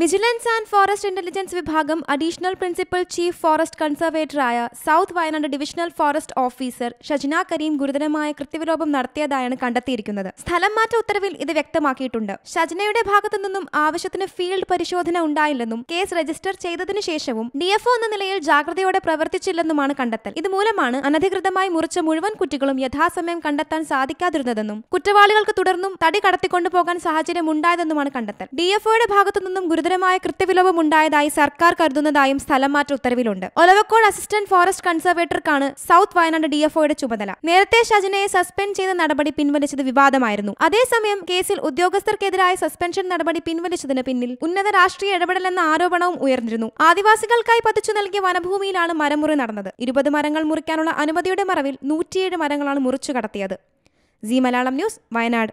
vigilance and forest intelligence വിഭാഗം additional principal chief forest കൺസർവേറ്ററായ south Wayanad divisional forest officer Shajna Kareem ഗുരുതരമായ കൃത്യവിലോപം നടത്തിയതായാണ് കണ്ടെത്തിയിരിക്കുന്നത് സ്ഥലം മാറ്റ ഉത്തരവിൽ ഇത് വ്യക്തമാക്കിയിട്ടുണ്ട് ഷജ്നയുടെ ഭാഗത്തു നിന്നും ആവശ്യത്തിന് ഫീൽഡ് പരിശോധന ഉണ്ടായില്ലെന്നും കേസ് രജിസ്റ്റർ ചെയ്തതിനു ശേഷവും ഡിഎഫ്ഒ എന്ന നിലയിൽ ജാഗ്രതയോടെ പ്രവർത്തിച്ചില്ലെന്നുമാണ് കണ്ടെത്തൽ ഇതുമൂലമാണ് അനധികൃതമായി മുറിച്ച മുഴുവൻ കുറ്റികളും യഥാസമയം കണ്ടെത്താൻ സാധിക്കാതിരുന്നതെന്നും കുറ്റവാളികൾക്ക് തുടർന്നും തടി കടത്തിക്കൊണ്ടുപോകാൻ സാഹചര്യം ഉണ്ടായതെന്നുമാണ് കണ്ടെത്തൽ ഡിഎഫ്ഒയുടെ ഭാഗത്തു നിന്നും ഗുരുതര ഗുരുതരമായ കൃത്യവിലോപം ഉണ്ടായതായി സർക്കാർ കരുതുന്നതായും സ്ഥലം മാറ്റ ഉത്തരവിലുണ്ട് ഒലവക്കോട് അസിസ്റ്റന്റ് ഫോറസ്റ്റ് കൺസർവേറ്റർക്കാണ് സൗത്ത് വയനാട് ഡിഎഫ്ഒയുടെ ചുമതല നേരത്തെ ഷജിനയെ സസ്പെൻഡ് ചെയ്ത നടപടി പിൻവലിച്ചത് വിവാദമായിരുന്നു അതേസമയം കേസിൽ ഉദ്യോഗസ്ഥർക്കെതിരായ സസ്പെൻഷൻ നടപടി പിൻവലിച്ചതിന് പിന്നിൽ ഉന്നത രാഷ്ട്രീയ ഇടപെടലെന്ന ആരോപണവും ഉയർന്നിരുന്നു ആദിവാസികൾക്കായി പതിച്ചു നൽകിയ വനഭൂമിയിലാണ് മരമുറി നടന്നത് ഇരുപത് മരങ്ങൾ മുറിക്കാനുള്ള അനുമതിയുടെ മറവിൽ നൂറ്റിയേഴ് മരങ്ങളാണ് മുറിച്ചു കടത്തിയത് ജി മലയാളം ന്യൂസ് വയനാട്